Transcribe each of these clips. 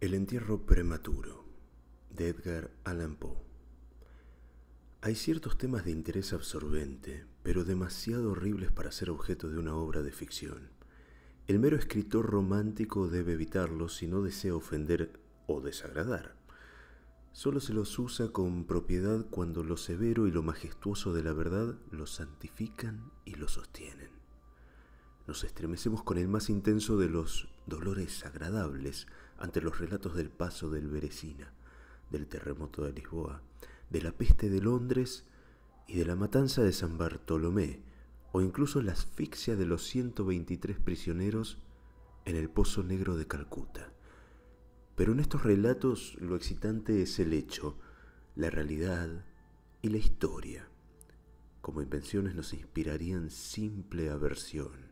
El entierro prematuro de Edgar Allan Poe. Hay ciertos temas de interés absorbente, pero demasiado horribles para ser objeto de una obra de ficción. El mero escritor romántico debe evitarlos si no desea ofender o desagradar. Solo se los usa con propiedad cuando lo severo y lo majestuoso de la verdad los santifican y lo sostienen. Nos estremecemos con el más intenso de los dolores agradables ante los relatos del paso del Berecina, del terremoto de Lisboa, de la peste de Londres y de la matanza de San Bartolomé, o incluso la asfixia de los 123 prisioneros en el Pozo Negro de Calcuta. Pero en estos relatos lo excitante es el hecho, la realidad y la historia, como invenciones nos inspirarían simple aversión.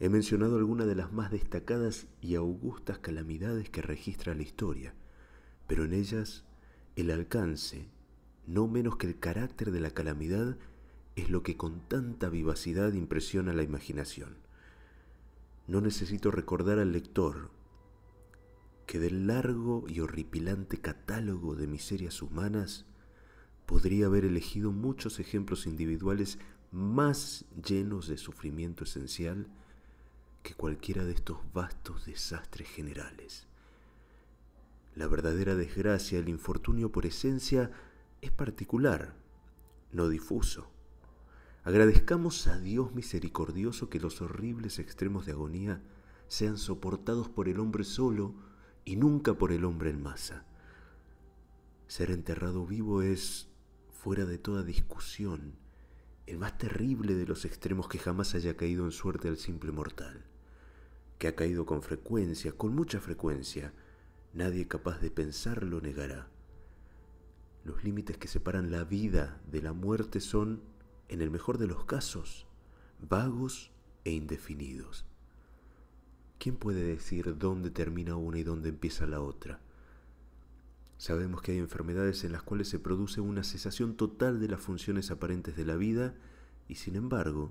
He mencionado algunas de las más destacadas y augustas calamidades que registra la historia, pero en ellas el alcance, no menos que el carácter de la calamidad, es lo que con tanta vivacidad impresiona la imaginación. No necesito recordar al lector que del largo y horripilante catálogo de miserias humanas podría haber elegido muchos ejemplos individuales más llenos de sufrimiento esencial que cualquiera de estos vastos desastres generales. La verdadera desgracia, el infortunio por esencia, es particular, no difuso. Agradezcamos a Dios misericordioso que los horribles extremos de agonía sean soportados por el hombre solo y nunca por el hombre en masa. Ser enterrado vivo es, fuera de toda discusión, el más terrible de los extremos que jamás haya caído en suerte al simple mortal que ha caído con frecuencia, con mucha frecuencia, nadie capaz de pensar lo negará. Los límites que separan la vida de la muerte son, en el mejor de los casos, vagos e indefinidos. ¿Quién puede decir dónde termina una y dónde empieza la otra? Sabemos que hay enfermedades en las cuales se produce una cesación total de las funciones aparentes de la vida y sin embargo,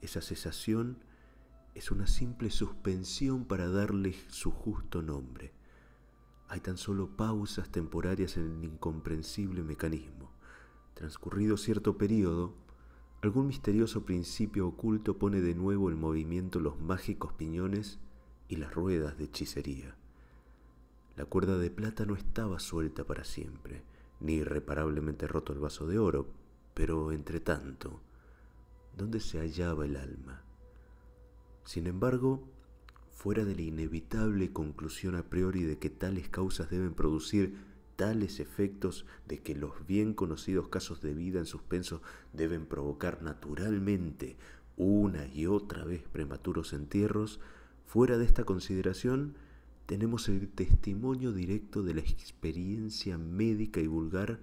esa cesación es una simple suspensión para darle su justo nombre. Hay tan solo pausas temporarias en el incomprensible mecanismo. Transcurrido cierto periodo, algún misterioso principio oculto pone de nuevo en movimiento los mágicos piñones y las ruedas de hechicería. La cuerda de plata no estaba suelta para siempre, ni irreparablemente roto el vaso de oro, pero entre tanto, ¿dónde se hallaba el alma? Sin embargo, fuera de la inevitable conclusión a priori de que tales causas deben producir tales efectos, de que los bien conocidos casos de vida en suspenso deben provocar naturalmente una y otra vez prematuros entierros, fuera de esta consideración, tenemos el testimonio directo de la experiencia médica y vulgar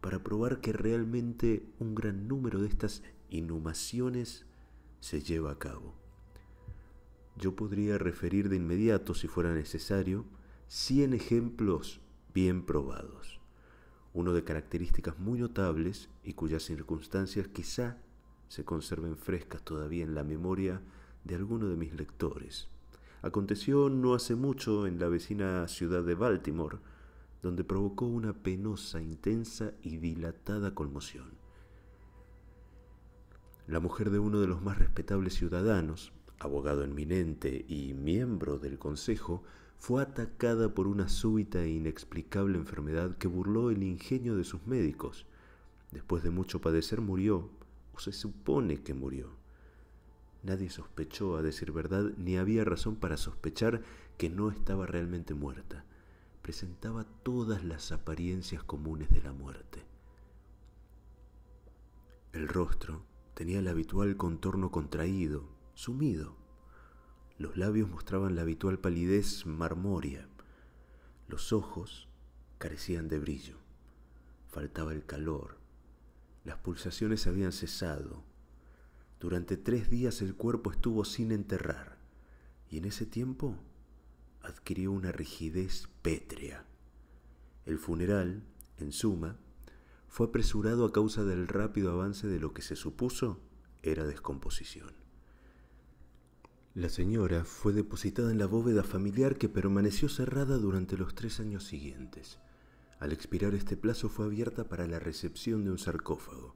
para probar que realmente un gran número de estas inhumaciones se lleva a cabo. Yo podría referir de inmediato, si fuera necesario, 100 ejemplos bien probados. Uno de características muy notables y cuyas circunstancias quizá se conserven frescas todavía en la memoria de alguno de mis lectores. Aconteció no hace mucho en la vecina ciudad de Baltimore, donde provocó una penosa, intensa y dilatada conmoción. La mujer de uno de los más respetables ciudadanos, abogado eminente y miembro del Consejo, fue atacada por una súbita e inexplicable enfermedad que burló el ingenio de sus médicos. Después de mucho padecer murió, o se supone que murió. Nadie sospechó, a decir verdad, ni había razón para sospechar que no estaba realmente muerta. Presentaba todas las apariencias comunes de la muerte. El rostro tenía el habitual contorno contraído, sumido. Los labios mostraban la habitual palidez marmórea. Los ojos carecían de brillo. Faltaba el calor. Las pulsaciones habían cesado. Durante tres días el cuerpo estuvo sin enterrar. Y en ese tiempo adquirió una rigidez pétrea. El funeral, en suma, fue apresurado a causa del rápido avance de lo que se supuso era descomposición. La señora fue depositada en la bóveda familiar que permaneció cerrada durante los tres años siguientes. Al expirar este plazo fue abierta para la recepción de un sarcófago.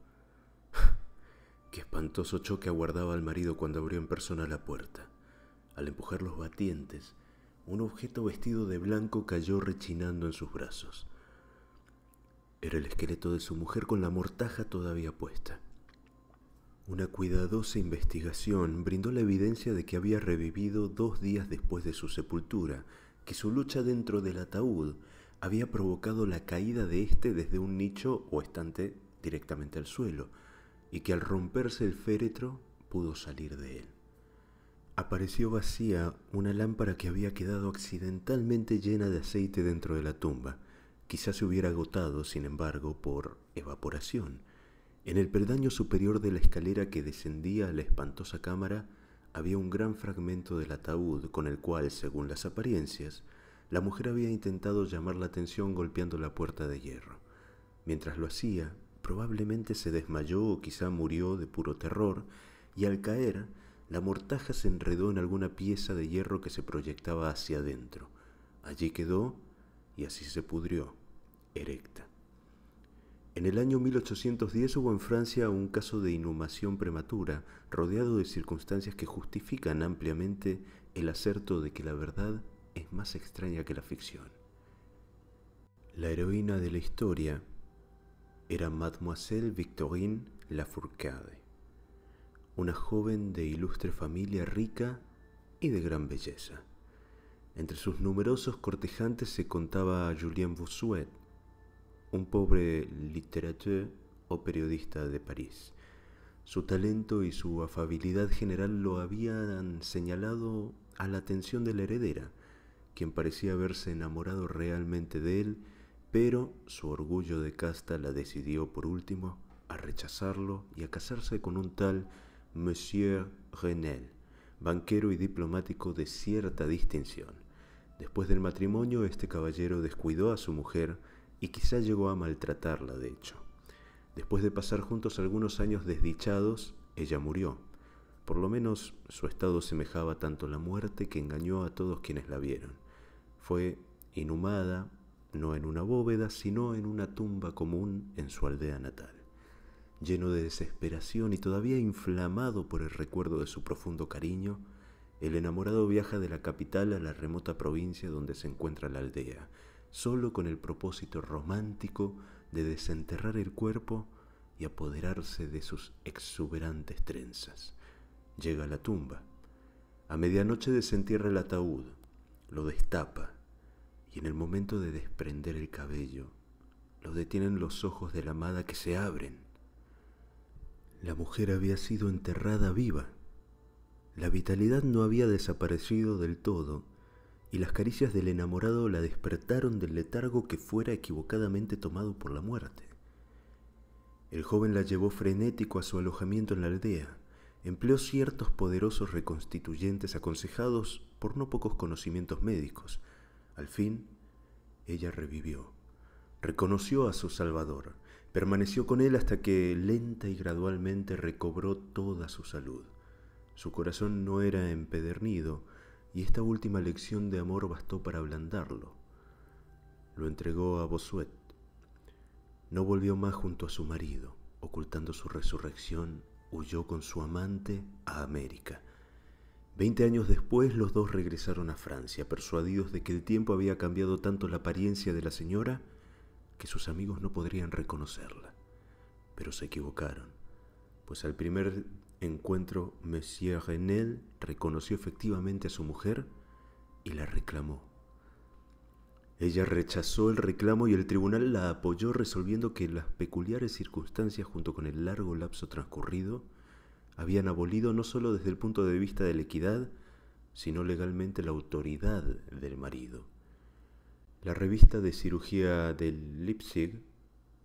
Qué espantoso choque aguardaba al marido cuando abrió en persona la puerta. Al empujar los batientes, un objeto vestido de blanco cayó rechinando en sus brazos. Era el esqueleto de su mujer con la mortaja todavía puesta. Una cuidadosa investigación brindó la evidencia de que había revivido dos días después de su sepultura, que su lucha dentro del ataúd había provocado la caída de éste desde un nicho o estante directamente al suelo, y que al romperse el féretro pudo salir de él. Apareció vacía una lámpara que había quedado accidentalmente llena de aceite dentro de la tumba. Quizás se hubiera agotado, sin embargo, por evaporación en el perdaño superior de la escalera que descendía a la espantosa cámara había un gran fragmento del ataúd con el cual, según las apariencias, la mujer había intentado llamar la atención golpeando la puerta de hierro. Mientras lo hacía, probablemente se desmayó o quizá murió de puro terror, y al caer, la mortaja se enredó en alguna pieza de hierro que se proyectaba hacia adentro. Allí quedó y así se pudrió, erecta. En el año 1810 hubo en Francia un caso de inhumación prematura, rodeado de circunstancias que justifican ampliamente el acerto de que la verdad es más extraña que la ficción. La heroína de la historia era Mademoiselle Victorine Lafourcade, una joven de ilustre familia rica y de gran belleza. Entre sus numerosos cortejantes se contaba a Julien Bossuet, un pobre litterateur o periodista de París. Su talento y su afabilidad general lo habían señalado a la atención de la heredera, quien parecía haberse enamorado realmente de él, pero su orgullo de casta la decidió por último a rechazarlo y a casarse con un tal Monsieur Renel, banquero y diplomático de cierta distinción. Después del matrimonio, este caballero descuidó a su mujer, y quizá llegó a maltratarla, de hecho. Después de pasar juntos algunos años desdichados, ella murió. Por lo menos su estado semejaba tanto la muerte que engañó a todos quienes la vieron. Fue inhumada no en una bóveda, sino en una tumba común en su aldea natal. Lleno de desesperación y todavía inflamado por el recuerdo de su profundo cariño, el enamorado viaja de la capital a la remota provincia donde se encuentra la aldea, solo con el propósito romántico de desenterrar el cuerpo y apoderarse de sus exuberantes trenzas. Llega a la tumba. A medianoche desentierra el ataúd, lo destapa, y en el momento de desprender el cabello, lo detienen los ojos de la amada que se abren. La mujer había sido enterrada viva. La vitalidad no había desaparecido del todo y las caricias del enamorado la despertaron del letargo que fuera equivocadamente tomado por la muerte. El joven la llevó frenético a su alojamiento en la aldea, empleó ciertos poderosos reconstituyentes aconsejados por no pocos conocimientos médicos. Al fin, ella revivió. Reconoció a su Salvador, permaneció con él hasta que lenta y gradualmente recobró toda su salud. Su corazón no era empedernido, y esta última lección de amor bastó para ablandarlo. Lo entregó a Bossuet. No volvió más junto a su marido. Ocultando su resurrección, huyó con su amante a América. Veinte años después los dos regresaron a Francia, persuadidos de que el tiempo había cambiado tanto la apariencia de la señora que sus amigos no podrían reconocerla. Pero se equivocaron, pues al primer encuentro, Monsieur Renel reconoció efectivamente a su mujer y la reclamó. Ella rechazó el reclamo y el tribunal la apoyó resolviendo que las peculiares circunstancias junto con el largo lapso transcurrido habían abolido no solo desde el punto de vista de la equidad, sino legalmente la autoridad del marido. La revista de cirugía del Leipzig,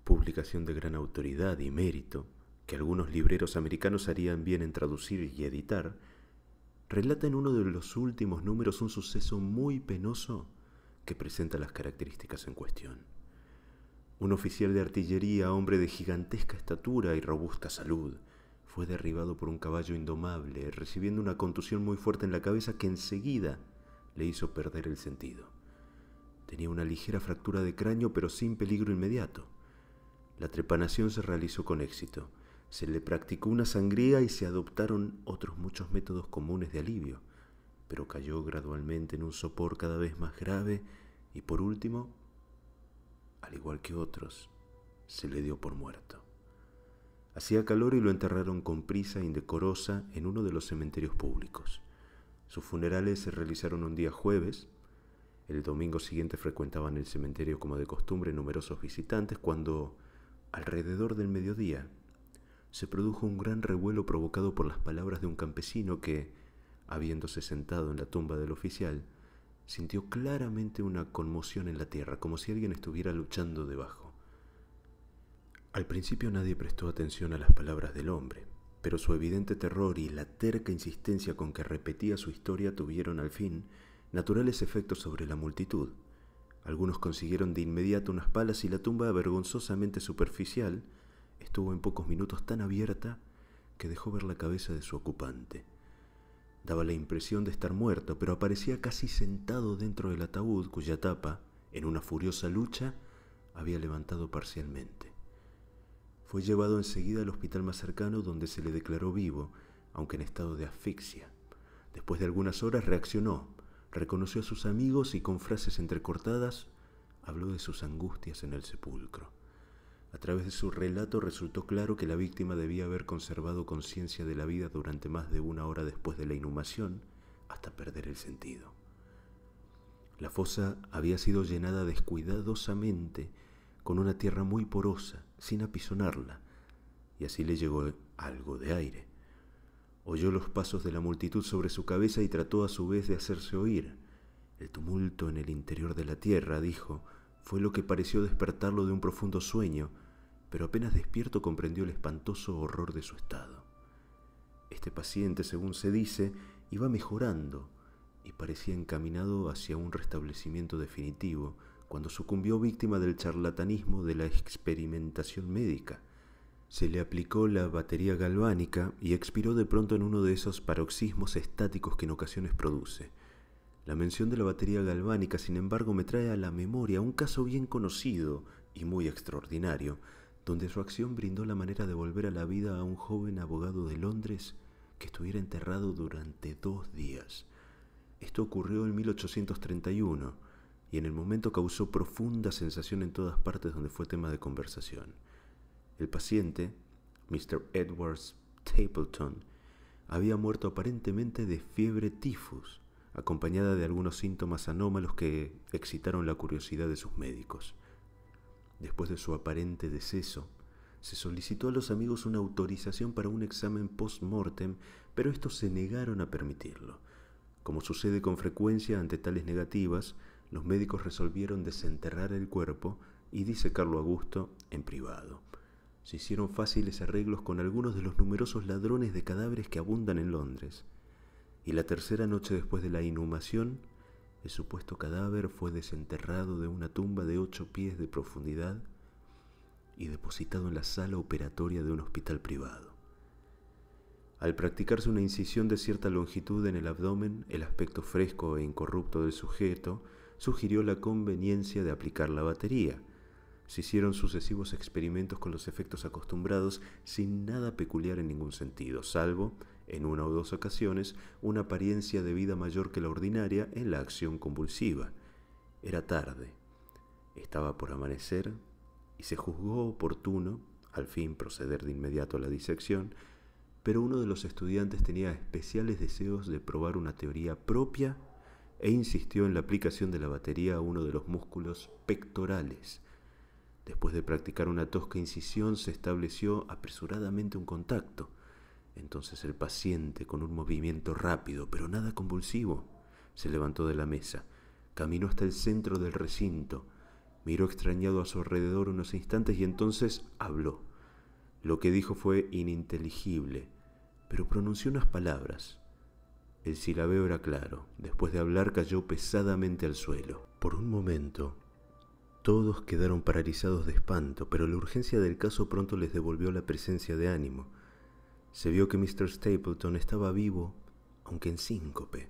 publicación de gran autoridad y mérito, que algunos libreros americanos harían bien en traducir y editar, relata en uno de los últimos números un suceso muy penoso que presenta las características en cuestión. Un oficial de artillería, hombre de gigantesca estatura y robusta salud, fue derribado por un caballo indomable, recibiendo una contusión muy fuerte en la cabeza que enseguida le hizo perder el sentido. Tenía una ligera fractura de cráneo pero sin peligro inmediato. La trepanación se realizó con éxito se le practicó una sangría y se adoptaron otros muchos métodos comunes de alivio, pero cayó gradualmente en un sopor cada vez más grave y por último, al igual que otros, se le dio por muerto. Hacía calor y lo enterraron con prisa indecorosa en uno de los cementerios públicos. Sus funerales se realizaron un día jueves. El domingo siguiente frecuentaban el cementerio como de costumbre numerosos visitantes cuando, alrededor del mediodía, se produjo un gran revuelo provocado por las palabras de un campesino que, habiéndose sentado en la tumba del oficial, sintió claramente una conmoción en la tierra, como si alguien estuviera luchando debajo. Al principio nadie prestó atención a las palabras del hombre, pero su evidente terror y la terca insistencia con que repetía su historia tuvieron al fin naturales efectos sobre la multitud. Algunos consiguieron de inmediato unas palas y la tumba vergonzosamente superficial estuvo en pocos minutos tan abierta que dejó ver la cabeza de su ocupante. Daba la impresión de estar muerto, pero aparecía casi sentado dentro del ataúd cuya tapa, en una furiosa lucha, había levantado parcialmente. Fue llevado enseguida al hospital más cercano donde se le declaró vivo, aunque en estado de asfixia. Después de algunas horas reaccionó, reconoció a sus amigos y con frases entrecortadas habló de sus angustias en el sepulcro. A través de su relato resultó claro que la víctima debía haber conservado conciencia de la vida durante más de una hora después de la inhumación, hasta perder el sentido. La fosa había sido llenada descuidadosamente con una tierra muy porosa, sin apisonarla, y así le llegó algo de aire. Oyó los pasos de la multitud sobre su cabeza y trató a su vez de hacerse oír. El tumulto en el interior de la tierra, dijo, fue lo que pareció despertarlo de un profundo sueño, pero apenas despierto comprendió el espantoso horror de su estado. Este paciente, según se dice, iba mejorando y parecía encaminado hacia un restablecimiento definitivo cuando sucumbió víctima del charlatanismo de la experimentación médica. Se le aplicó la batería galvánica y expiró de pronto en uno de esos paroxismos estáticos que en ocasiones produce. La mención de la batería galvánica, sin embargo, me trae a la memoria un caso bien conocido y muy extraordinario donde su acción brindó la manera de volver a la vida a un joven abogado de Londres que estuviera enterrado durante dos días. Esto ocurrió en 1831 y en el momento causó profunda sensación en todas partes donde fue tema de conversación. El paciente, Mr. Edwards Stapleton, había muerto aparentemente de fiebre tifus, acompañada de algunos síntomas anómalos que excitaron la curiosidad de sus médicos. Después de su aparente deceso, se solicitó a los amigos una autorización para un examen post-mortem, pero estos se negaron a permitirlo. Como sucede con frecuencia ante tales negativas, los médicos resolvieron desenterrar el cuerpo y disecarlo a gusto en privado. Se hicieron fáciles arreglos con algunos de los numerosos ladrones de cadáveres que abundan en Londres. Y la tercera noche después de la inhumación, el supuesto cadáver fue desenterrado de una tumba de ocho pies de profundidad y depositado en la sala operatoria de un hospital privado. Al practicarse una incisión de cierta longitud en el abdomen, el aspecto fresco e incorrupto del sujeto sugirió la conveniencia de aplicar la batería. Se hicieron sucesivos experimentos con los efectos acostumbrados sin nada peculiar en ningún sentido, salvo en una o dos ocasiones, una apariencia de vida mayor que la ordinaria en la acción convulsiva. Era tarde, estaba por amanecer, y se juzgó oportuno, al fin, proceder de inmediato a la disección, pero uno de los estudiantes tenía especiales deseos de probar una teoría propia e insistió en la aplicación de la batería a uno de los músculos pectorales. Después de practicar una tosca incisión, se estableció apresuradamente un contacto. Entonces el paciente, con un movimiento rápido, pero nada convulsivo, se levantó de la mesa, caminó hasta el centro del recinto, miró extrañado a su alrededor unos instantes y entonces habló. Lo que dijo fue ininteligible, pero pronunció unas palabras. El silabeo era claro. Después de hablar cayó pesadamente al suelo. Por un momento, todos quedaron paralizados de espanto, pero la urgencia del caso pronto les devolvió la presencia de ánimo se vio que Mr. Stapleton estaba vivo, aunque en síncope.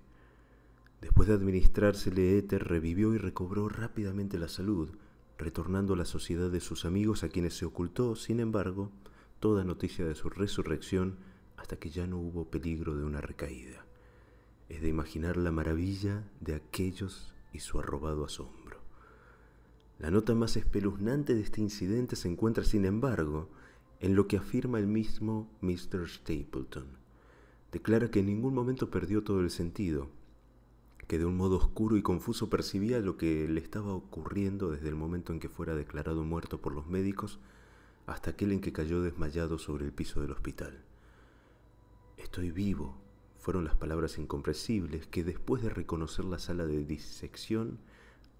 Después de administrársele éter, revivió y recobró rápidamente la salud, retornando a la sociedad de sus amigos a quienes se ocultó, sin embargo, toda noticia de su resurrección hasta que ya no hubo peligro de una recaída. Es de imaginar la maravilla de aquellos y su arrobado asombro. La nota más espeluznante de este incidente se encuentra, sin embargo, en lo que afirma el mismo Mr. Stapleton. Declara que en ningún momento perdió todo el sentido, que de un modo oscuro y confuso percibía lo que le estaba ocurriendo desde el momento en que fuera declarado muerto por los médicos hasta aquel en que cayó desmayado sobre el piso del hospital. Estoy vivo, fueron las palabras incomprensibles que después de reconocer la sala de disección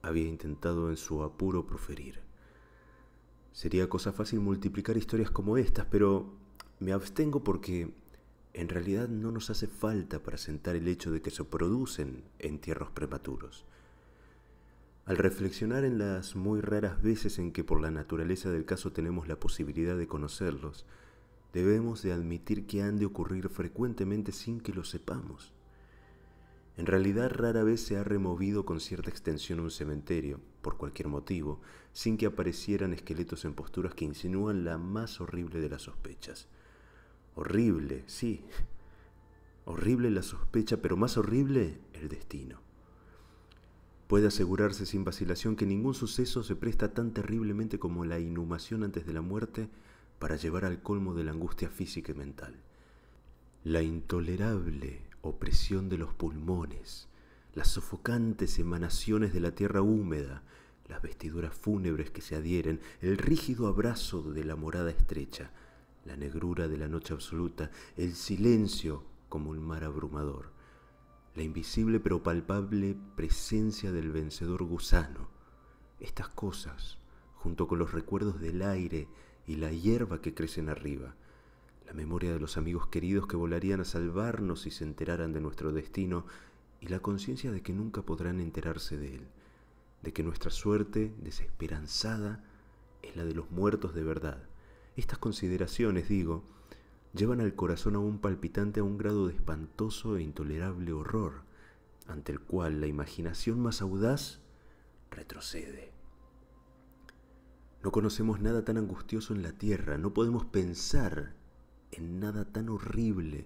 había intentado en su apuro proferir. Sería cosa fácil multiplicar historias como estas, pero me abstengo porque en realidad no nos hace falta para sentar el hecho de que se producen entierros prematuros. Al reflexionar en las muy raras veces en que por la naturaleza del caso tenemos la posibilidad de conocerlos, debemos de admitir que han de ocurrir frecuentemente sin que lo sepamos. En realidad rara vez se ha removido con cierta extensión un cementerio, por cualquier motivo, sin que aparecieran esqueletos en posturas que insinúan la más horrible de las sospechas. Horrible, sí. Horrible la sospecha, pero más horrible el destino. Puede asegurarse sin vacilación que ningún suceso se presta tan terriblemente como la inhumación antes de la muerte para llevar al colmo de la angustia física y mental. La intolerable opresión de los pulmones, las sofocantes emanaciones de la tierra húmeda, las vestiduras fúnebres que se adhieren, el rígido abrazo de la morada estrecha, la negrura de la noche absoluta, el silencio como un mar abrumador, la invisible pero palpable presencia del vencedor gusano. Estas cosas, junto con los recuerdos del aire y la hierba que crecen arriba, la memoria de los amigos queridos que volarían a salvarnos si se enteraran de nuestro destino, y la conciencia de que nunca podrán enterarse de él, de que nuestra suerte desesperanzada es la de los muertos de verdad. Estas consideraciones, digo, llevan al corazón aún palpitante a un grado de espantoso e intolerable horror, ante el cual la imaginación más audaz retrocede. No conocemos nada tan angustioso en la tierra, no podemos pensar en nada tan horrible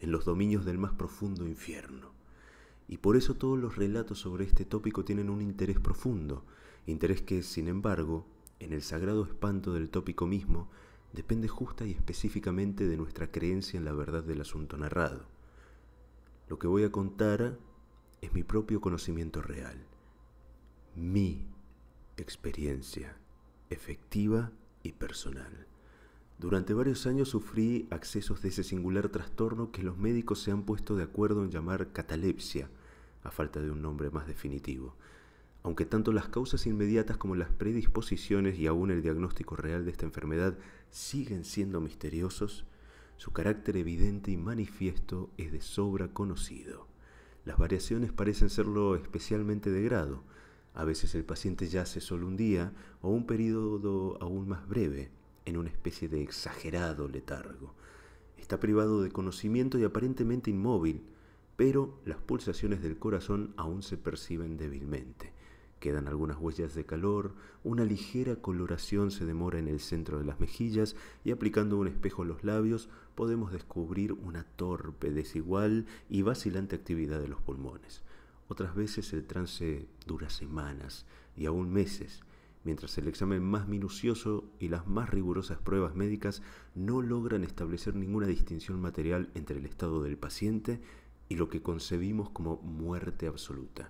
en los dominios del más profundo infierno. Y por eso todos los relatos sobre este tópico tienen un interés profundo, interés que, sin embargo, en el sagrado espanto del tópico mismo, depende justa y específicamente de nuestra creencia en la verdad del asunto narrado. Lo que voy a contar es mi propio conocimiento real, mi experiencia efectiva y personal. Durante varios años sufrí accesos de ese singular trastorno que los médicos se han puesto de acuerdo en llamar catalepsia, a falta de un nombre más definitivo, aunque tanto las causas inmediatas como las predisposiciones y aún el diagnóstico real de esta enfermedad siguen siendo misteriosos, su carácter evidente y manifiesto es de sobra conocido. Las variaciones parecen serlo especialmente de grado, a veces el paciente yace solo un día o un periodo aún más breve, en una especie de exagerado letargo. Está privado de conocimiento y aparentemente inmóvil, pero las pulsaciones del corazón aún se perciben débilmente. Quedan algunas huellas de calor, una ligera coloración se demora en el centro de las mejillas y aplicando un espejo a los labios podemos descubrir una torpe, desigual y vacilante actividad de los pulmones. Otras veces el trance dura semanas y aún meses, mientras el examen más minucioso y las más rigurosas pruebas médicas no logran establecer ninguna distinción material entre el estado del paciente y lo que concebimos como muerte absoluta.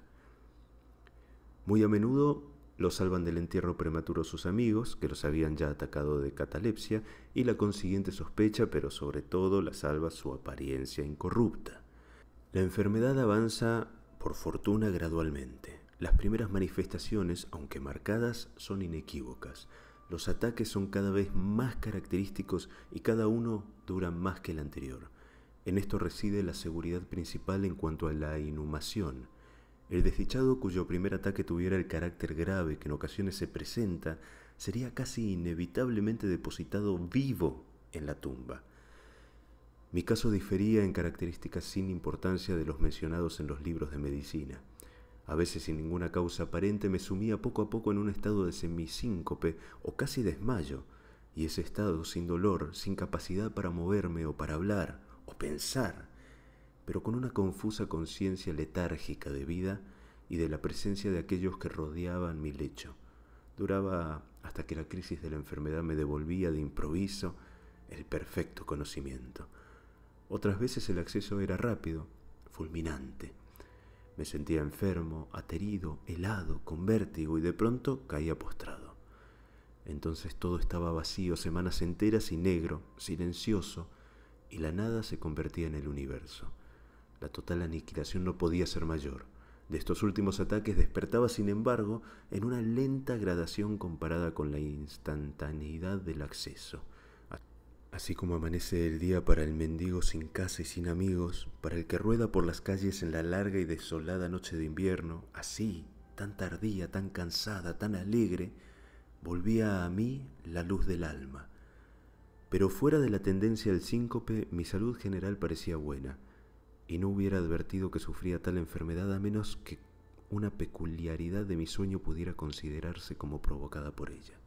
Muy a menudo lo salvan del entierro prematuro sus amigos, que los habían ya atacado de catalepsia, y la consiguiente sospecha, pero sobre todo la salva su apariencia incorrupta. La enfermedad avanza, por fortuna, gradualmente. Las primeras manifestaciones, aunque marcadas, son inequívocas. Los ataques son cada vez más característicos y cada uno dura más que el anterior. En esto reside la seguridad principal en cuanto a la inhumación. El desdichado cuyo primer ataque tuviera el carácter grave que en ocasiones se presenta sería casi inevitablemente depositado vivo en la tumba. Mi caso difería en características sin importancia de los mencionados en los libros de medicina. A veces sin ninguna causa aparente me sumía poco a poco en un estado de semisíncope o casi desmayo, y ese estado sin dolor, sin capacidad para moverme o para hablar o pensar, pero con una confusa conciencia letárgica de vida y de la presencia de aquellos que rodeaban mi lecho. Duraba hasta que la crisis de la enfermedad me devolvía de improviso el perfecto conocimiento. Otras veces el acceso era rápido, fulminante, me sentía enfermo, aterido, helado, con vértigo y de pronto caía postrado. Entonces todo estaba vacío, semanas enteras y negro, silencioso, y la nada se convertía en el universo. La total aniquilación no podía ser mayor. De estos últimos ataques despertaba, sin embargo, en una lenta gradación comparada con la instantaneidad del acceso. Así como amanece el día para el mendigo sin casa y sin amigos, para el que rueda por las calles en la larga y desolada noche de invierno, así, tan tardía, tan cansada, tan alegre, volvía a mí la luz del alma. Pero fuera de la tendencia del síncope, mi salud general parecía buena, y no hubiera advertido que sufría tal enfermedad a menos que una peculiaridad de mi sueño pudiera considerarse como provocada por ella.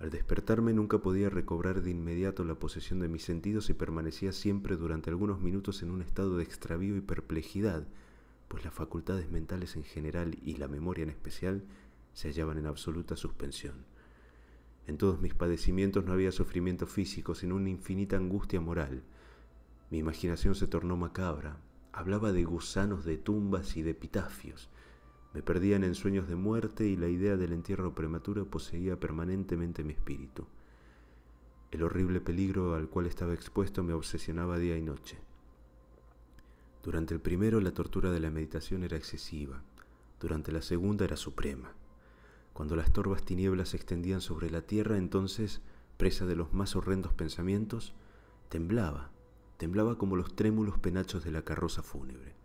Al despertarme nunca podía recobrar de inmediato la posesión de mis sentidos y permanecía siempre durante algunos minutos en un estado de extravío y perplejidad, pues las facultades mentales en general y la memoria en especial se hallaban en absoluta suspensión. En todos mis padecimientos no había sufrimiento físico, sino una infinita angustia moral. Mi imaginación se tornó macabra, hablaba de gusanos de tumbas y de epitafios, me perdían en sueños de muerte y la idea del entierro prematuro poseía permanentemente mi espíritu. El horrible peligro al cual estaba expuesto me obsesionaba día y noche. Durante el primero la tortura de la meditación era excesiva, durante la segunda era suprema. Cuando las torvas tinieblas se extendían sobre la tierra, entonces, presa de los más horrendos pensamientos, temblaba, temblaba como los trémulos penachos de la carroza fúnebre.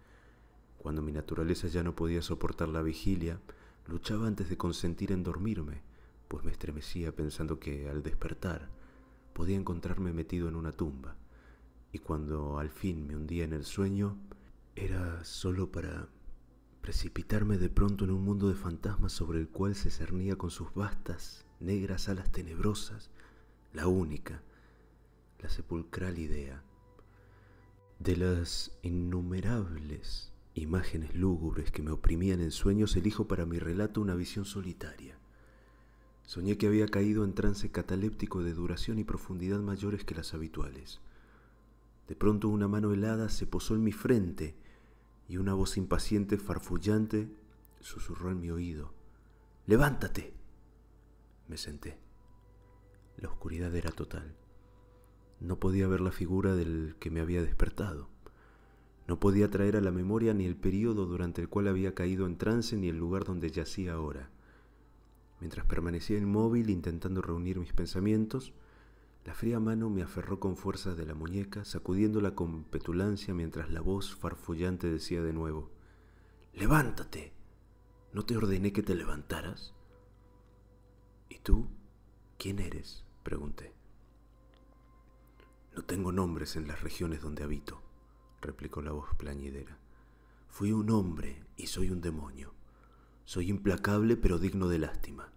Cuando mi naturaleza ya no podía soportar la vigilia, luchaba antes de consentir en dormirme, pues me estremecía pensando que, al despertar, podía encontrarme metido en una tumba, y cuando al fin me hundía en el sueño, era solo para precipitarme de pronto en un mundo de fantasmas sobre el cual se cernía con sus vastas, negras alas tenebrosas, la única, la sepulcral idea, de las innumerables Imágenes lúgubres que me oprimían en sueños, elijo para mi relato una visión solitaria. Soñé que había caído en trance cataléptico de duración y profundidad mayores que las habituales. De pronto una mano helada se posó en mi frente y una voz impaciente, farfullante, susurró en mi oído. ¡Levántate! Me senté. La oscuridad era total. No podía ver la figura del que me había despertado. No podía traer a la memoria ni el periodo durante el cual había caído en trance ni el lugar donde yacía ahora. Mientras permanecía inmóvil intentando reunir mis pensamientos, la fría mano me aferró con fuerza de la muñeca, sacudiéndola con petulancia mientras la voz farfullante decía de nuevo, ¡Levántate! ¿No te ordené que te levantaras? ¿Y tú? ¿Quién eres? pregunté. No tengo nombres en las regiones donde habito replicó la voz plañidera. Fui un hombre y soy un demonio. Soy implacable pero digno de lástima.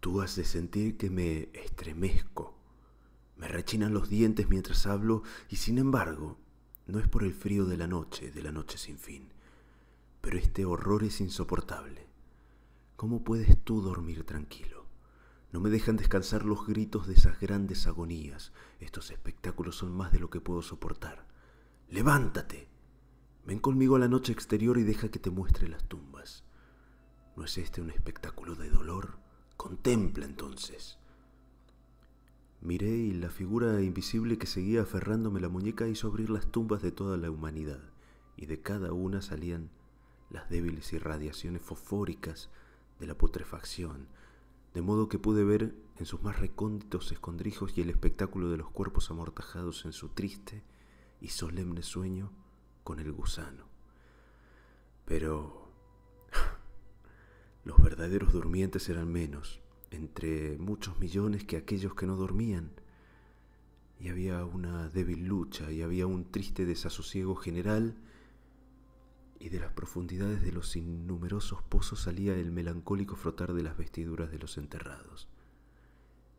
Tú has de sentir que me estremezco. Me rechinan los dientes mientras hablo y sin embargo, no es por el frío de la noche, de la noche sin fin. Pero este horror es insoportable. ¿Cómo puedes tú dormir tranquilo? No me dejan descansar los gritos de esas grandes agonías. Estos espectáculos son más de lo que puedo soportar. Levántate. Ven conmigo a la noche exterior y deja que te muestre las tumbas. ¿No es este un espectáculo de dolor? Contempla entonces. Miré y la figura invisible que seguía aferrándome la muñeca hizo abrir las tumbas de toda la humanidad, y de cada una salían las débiles irradiaciones fosfóricas de la putrefacción, de modo que pude ver en sus más recónditos escondrijos y el espectáculo de los cuerpos amortajados en su triste y solemne sueño con el gusano. Pero los verdaderos durmientes eran menos, entre muchos millones que aquellos que no dormían, y había una débil lucha y había un triste desasosiego general, y de las profundidades de los innumerosos pozos salía el melancólico frotar de las vestiduras de los enterrados.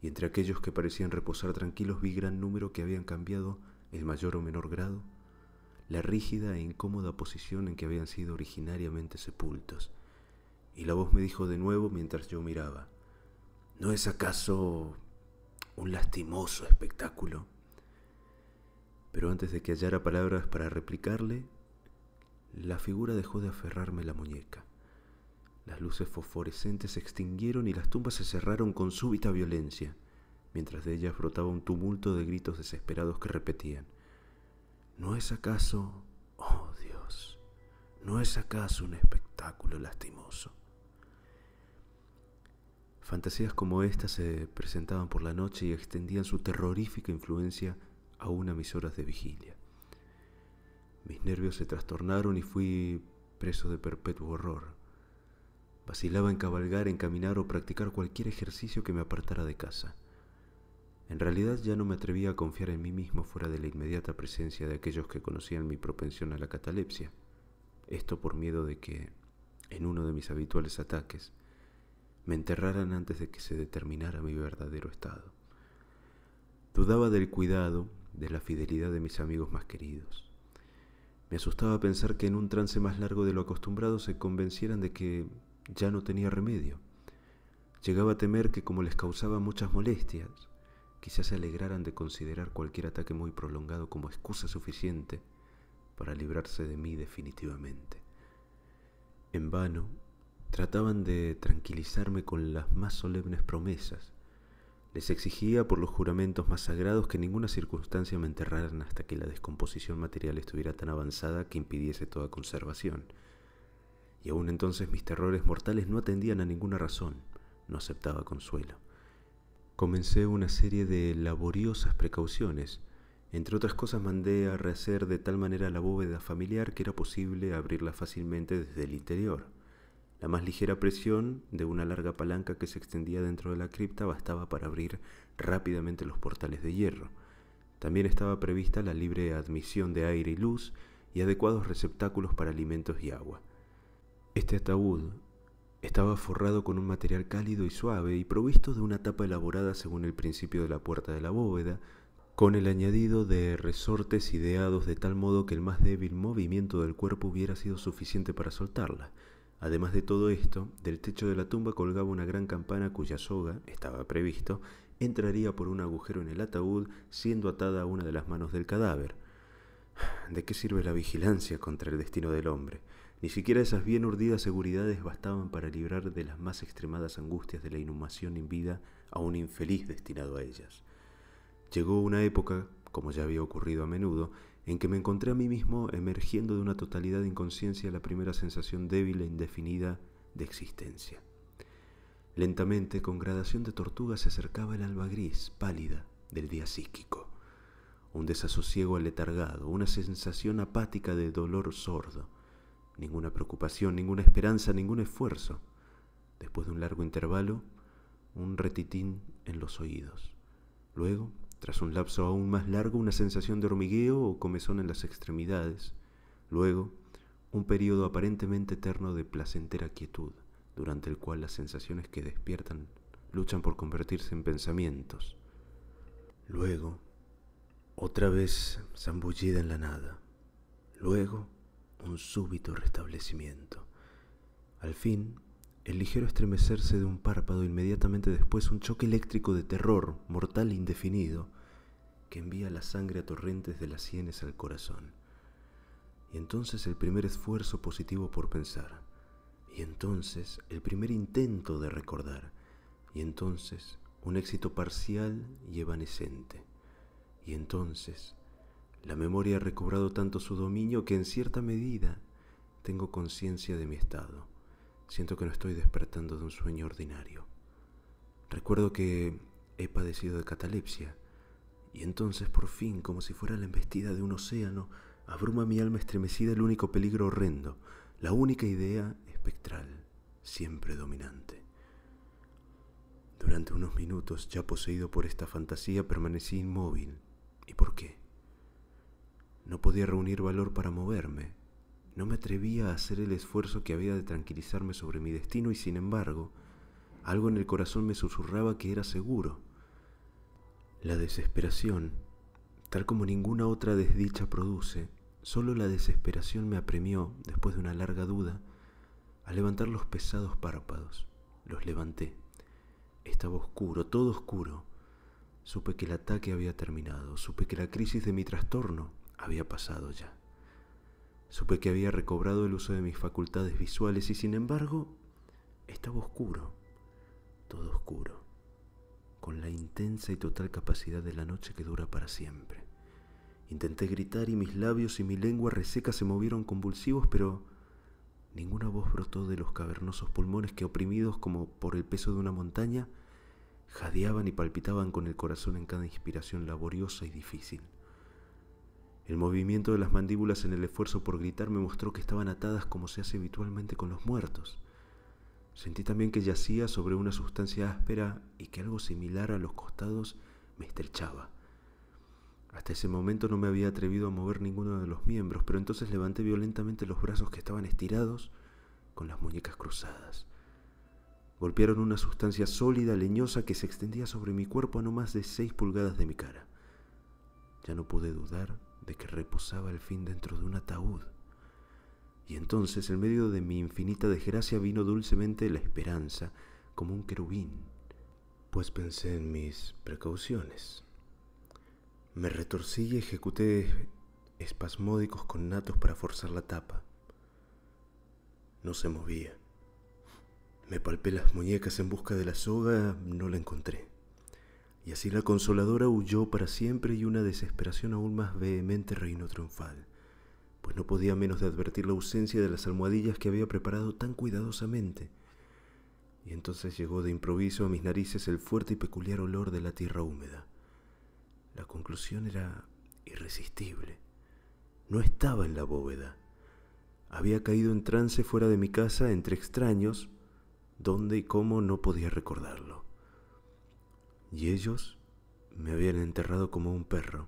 Y entre aquellos que parecían reposar tranquilos vi gran número que habían cambiado el mayor o menor grado, la rígida e incómoda posición en que habían sido originariamente sepultos, y la voz me dijo de nuevo mientras yo miraba, ¿no es acaso un lastimoso espectáculo? Pero antes de que hallara palabras para replicarle, la figura dejó de aferrarme la muñeca. Las luces fosforescentes se extinguieron y las tumbas se cerraron con súbita violencia. Mientras de ellas brotaba un tumulto de gritos desesperados que repetían, ¿No es acaso, oh Dios, no es acaso un espectáculo lastimoso? Fantasías como estas se presentaban por la noche y extendían su terrorífica influencia aún a mis horas de vigilia. Mis nervios se trastornaron y fui preso de perpetuo horror. Vacilaba en cabalgar, en caminar o practicar cualquier ejercicio que me apartara de casa. En realidad ya no me atrevía a confiar en mí mismo fuera de la inmediata presencia de aquellos que conocían mi propensión a la catalepsia. Esto por miedo de que, en uno de mis habituales ataques, me enterraran antes de que se determinara mi verdadero estado. Dudaba del cuidado, de la fidelidad de mis amigos más queridos. Me asustaba pensar que en un trance más largo de lo acostumbrado se convencieran de que ya no tenía remedio. Llegaba a temer que como les causaba muchas molestias, Quizás se alegraran de considerar cualquier ataque muy prolongado como excusa suficiente para librarse de mí definitivamente. En vano, trataban de tranquilizarme con las más solemnes promesas. Les exigía por los juramentos más sagrados que ninguna circunstancia me enterraran hasta que la descomposición material estuviera tan avanzada que impidiese toda conservación. Y aún entonces mis terrores mortales no atendían a ninguna razón, no aceptaba consuelo comencé una serie de laboriosas precauciones. Entre otras cosas mandé a rehacer de tal manera la bóveda familiar que era posible abrirla fácilmente desde el interior. La más ligera presión de una larga palanca que se extendía dentro de la cripta bastaba para abrir rápidamente los portales de hierro. También estaba prevista la libre admisión de aire y luz y adecuados receptáculos para alimentos y agua. Este ataúd estaba forrado con un material cálido y suave y provisto de una tapa elaborada según el principio de la puerta de la bóveda, con el añadido de resortes ideados de tal modo que el más débil movimiento del cuerpo hubiera sido suficiente para soltarla. Además de todo esto, del techo de la tumba colgaba una gran campana cuya soga, estaba previsto, entraría por un agujero en el ataúd siendo atada a una de las manos del cadáver. ¿De qué sirve la vigilancia contra el destino del hombre? Ni siquiera esas bien urdidas seguridades bastaban para librar de las más extremadas angustias de la inhumación en vida a un infeliz destinado a ellas. Llegó una época, como ya había ocurrido a menudo, en que me encontré a mí mismo emergiendo de una totalidad de inconsciencia la primera sensación débil e indefinida de existencia. Lentamente, con gradación de tortuga, se acercaba el alba gris, pálida, del día psíquico. Un desasosiego aletargado, una sensación apática de dolor sordo ninguna preocupación, ninguna esperanza, ningún esfuerzo. Después de un largo intervalo, un retitín en los oídos. Luego, tras un lapso aún más largo, una sensación de hormigueo o comezón en las extremidades. Luego, un periodo aparentemente eterno de placentera quietud, durante el cual las sensaciones que despiertan luchan por convertirse en pensamientos. Luego, otra vez zambullida en la nada. Luego, un súbito restablecimiento. Al fin, el ligero estremecerse de un párpado, inmediatamente después un choque eléctrico de terror, mortal indefinido, que envía la sangre a torrentes de las sienes al corazón. Y entonces el primer esfuerzo positivo por pensar. Y entonces el primer intento de recordar. Y entonces un éxito parcial y evanescente. Y entonces la memoria ha recobrado tanto su dominio que en cierta medida tengo conciencia de mi estado. Siento que no estoy despertando de un sueño ordinario. Recuerdo que he padecido de catalepsia y entonces por fin, como si fuera la embestida de un océano, abruma mi alma estremecida el único peligro horrendo, la única idea espectral, siempre dominante. Durante unos minutos, ya poseído por esta fantasía, permanecí inmóvil. ¿Y por qué? No podía reunir valor para moverme. No me atrevía a hacer el esfuerzo que había de tranquilizarme sobre mi destino y sin embargo, algo en el corazón me susurraba que era seguro. La desesperación, tal como ninguna otra desdicha produce, solo la desesperación me apremió, después de una larga duda, a levantar los pesados párpados. Los levanté. Estaba oscuro, todo oscuro. Supe que el ataque había terminado, supe que la crisis de mi trastorno había pasado ya. Supe que había recobrado el uso de mis facultades visuales y sin embargo estaba oscuro, todo oscuro, con la intensa y total capacidad de la noche que dura para siempre. Intenté gritar y mis labios y mi lengua reseca se movieron convulsivos, pero ninguna voz brotó de los cavernosos pulmones que oprimidos como por el peso de una montaña, jadeaban y palpitaban con el corazón en cada inspiración laboriosa y difícil. El movimiento de las mandíbulas en el esfuerzo por gritar me mostró que estaban atadas como se hace habitualmente con los muertos. Sentí también que yacía sobre una sustancia áspera y que algo similar a los costados me estrechaba. Hasta ese momento no me había atrevido a mover ninguno de los miembros, pero entonces levanté violentamente los brazos que estaban estirados con las muñecas cruzadas. Golpearon una sustancia sólida, leñosa, que se extendía sobre mi cuerpo a no más de seis pulgadas de mi cara. Ya no pude dudar de que reposaba al fin dentro de un ataúd. Y entonces, en medio de mi infinita desgracia, vino dulcemente la esperanza, como un querubín, pues pensé en mis precauciones. Me retorcí y ejecuté espasmódicos natos para forzar la tapa. No se movía. Me palpé las muñecas en busca de la soga, no la encontré. Y así la consoladora huyó para siempre y una desesperación aún más vehemente reinó triunfal, pues no podía menos de advertir la ausencia de las almohadillas que había preparado tan cuidadosamente. Y entonces llegó de improviso a mis narices el fuerte y peculiar olor de la tierra húmeda. La conclusión era irresistible. No estaba en la bóveda. Había caído en trance fuera de mi casa entre extraños, donde y cómo no podía recordarlo y ellos me habían enterrado como un perro,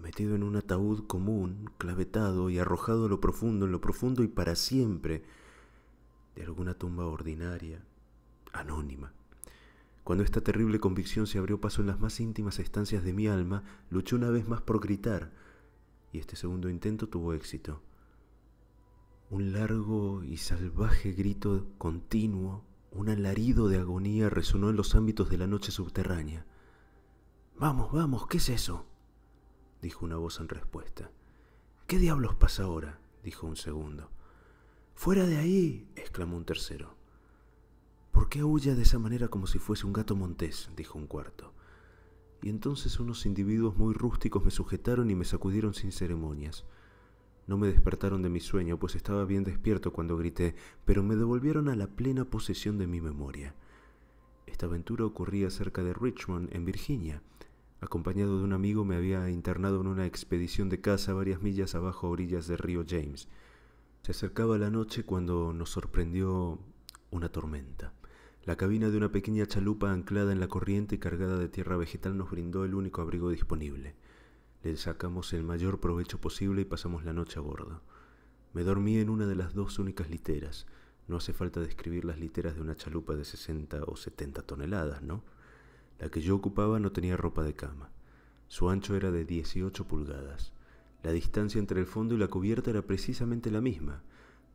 metido en un ataúd común, clavetado y arrojado a lo profundo, en lo profundo y para siempre, de alguna tumba ordinaria, anónima. Cuando esta terrible convicción se abrió paso en las más íntimas estancias de mi alma, luché una vez más por gritar, y este segundo intento tuvo éxito. Un largo y salvaje grito continuo un alarido de agonía resonó en los ámbitos de la noche subterránea. Vamos, vamos, ¿qué es eso? dijo una voz en respuesta. ¿Qué diablos pasa ahora? dijo un segundo. Fuera de ahí, exclamó un tercero. ¿Por qué huye de esa manera como si fuese un gato montés? dijo un cuarto. Y entonces unos individuos muy rústicos me sujetaron y me sacudieron sin ceremonias. No me despertaron de mi sueño, pues estaba bien despierto cuando grité, pero me devolvieron a la plena posesión de mi memoria. Esta aventura ocurría cerca de Richmond, en Virginia. Acompañado de un amigo me había internado en una expedición de caza varias millas abajo a orillas del río James. Se acercaba la noche cuando nos sorprendió una tormenta. La cabina de una pequeña chalupa anclada en la corriente y cargada de tierra vegetal nos brindó el único abrigo disponible. Le sacamos el mayor provecho posible y pasamos la noche a bordo. Me dormí en una de las dos únicas literas. No hace falta describir las literas de una chalupa de 60 o 70 toneladas, ¿no? La que yo ocupaba no tenía ropa de cama. Su ancho era de 18 pulgadas. La distancia entre el fondo y la cubierta era precisamente la misma.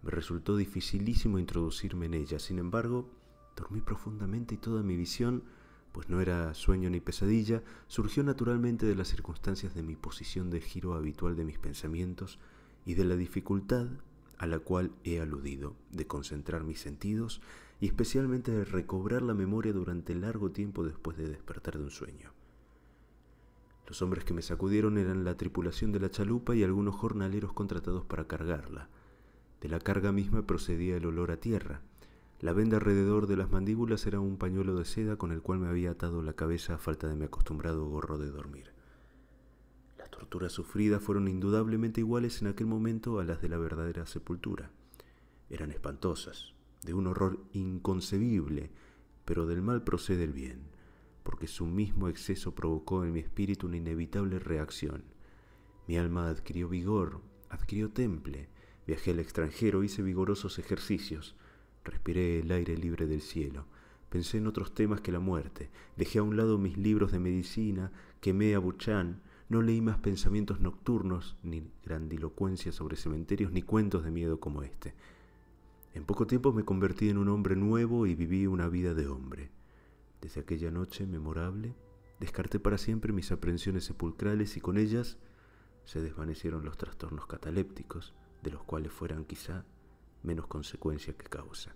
Me resultó dificilísimo introducirme en ella. Sin embargo, dormí profundamente y toda mi visión pues no era sueño ni pesadilla, surgió naturalmente de las circunstancias de mi posición de giro habitual de mis pensamientos y de la dificultad a la cual he aludido, de concentrar mis sentidos y especialmente de recobrar la memoria durante largo tiempo después de despertar de un sueño. Los hombres que me sacudieron eran la tripulación de la chalupa y algunos jornaleros contratados para cargarla. De la carga misma procedía el olor a tierra, la venda alrededor de las mandíbulas era un pañuelo de seda con el cual me había atado la cabeza a falta de mi acostumbrado gorro de dormir. Las torturas sufridas fueron indudablemente iguales en aquel momento a las de la verdadera sepultura. Eran espantosas, de un horror inconcebible, pero del mal procede el bien, porque su mismo exceso provocó en mi espíritu una inevitable reacción. Mi alma adquirió vigor, adquirió temple, viajé al extranjero, hice vigorosos ejercicios, Respiré el aire libre del cielo. Pensé en otros temas que la muerte. Dejé a un lado mis libros de medicina, quemé a Buchan. No leí más pensamientos nocturnos, ni grandilocuencia sobre cementerios, ni cuentos de miedo como este. En poco tiempo me convertí en un hombre nuevo y viví una vida de hombre. Desde aquella noche memorable, descarté para siempre mis aprensiones sepulcrales y con ellas se desvanecieron los trastornos catalépticos, de los cuales fueran quizá menos consecuencia que causa.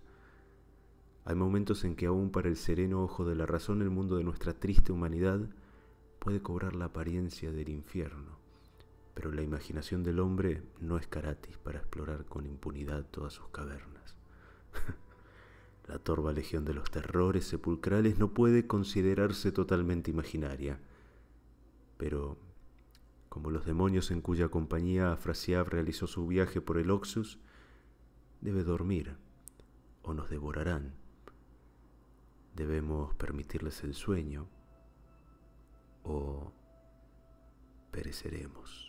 Hay momentos en que aún para el sereno ojo de la razón el mundo de nuestra triste humanidad puede cobrar la apariencia del infierno, pero la imaginación del hombre no es caratis para explorar con impunidad todas sus cavernas. la torva legión de los terrores sepulcrales no puede considerarse totalmente imaginaria, pero como los demonios en cuya compañía Afrasiab realizó su viaje por el Oxus, debe dormir o nos devorarán. Debemos permitirles el sueño o pereceremos.